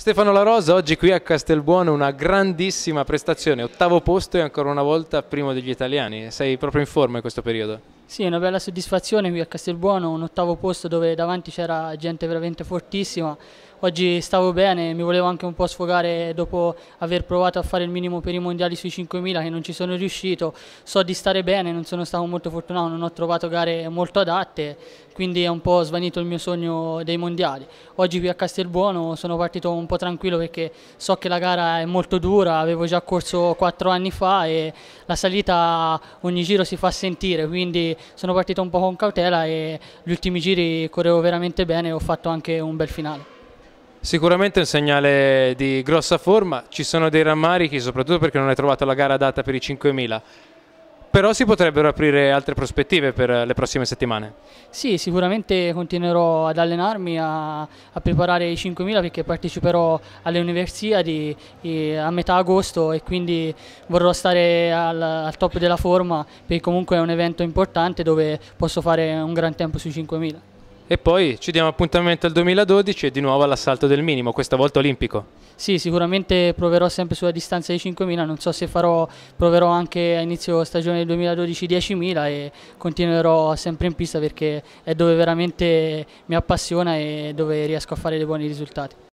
Stefano La Rosa oggi qui a Castelbuono una grandissima prestazione, ottavo posto e ancora una volta primo degli italiani, sei proprio in forma in questo periodo? Sì, una bella soddisfazione qui a Castelbuono, un ottavo posto dove davanti c'era gente veramente fortissima oggi stavo bene, mi volevo anche un po' sfogare dopo aver provato a fare il minimo per i mondiali sui 5.000 che non ci sono riuscito, so di stare bene, non sono stato molto fortunato, non ho trovato gare molto adatte, quindi è un po' svanito il mio sogno dei mondiali. Oggi qui a Castelbuono sono partito un po' tranquillo perché so che la gara è molto dura, avevo già corso 4 anni fa e la salita ogni giro si fa sentire, quindi sono partito un po' con cautela e gli ultimi giri correvo veramente bene e ho fatto anche un bel finale. Sicuramente un segnale di grossa forma, ci sono dei rammarichi soprattutto perché non hai trovato la gara data per i 5.000, però si potrebbero aprire altre prospettive per le prossime settimane. Sì, sicuramente continuerò ad allenarmi, a, a preparare i 5.000 perché parteciperò alle Universiadi a metà agosto e quindi vorrò stare al, al, top della forma perché comunque è un evento importante dove posso fare un gran tempo sui 5.000. E poi ci diamo appuntamento al 2012 e di nuovo all'assalto del minimo, questa volta olimpico. Sì, sicuramente proverò sempre sulla distanza di 5.000, non so se farò, proverò anche a inizio stagione 2012 10.000 e continuerò sempre in pista perché è dove veramente mi appassiona e dove riesco a fare dei buoni risultati.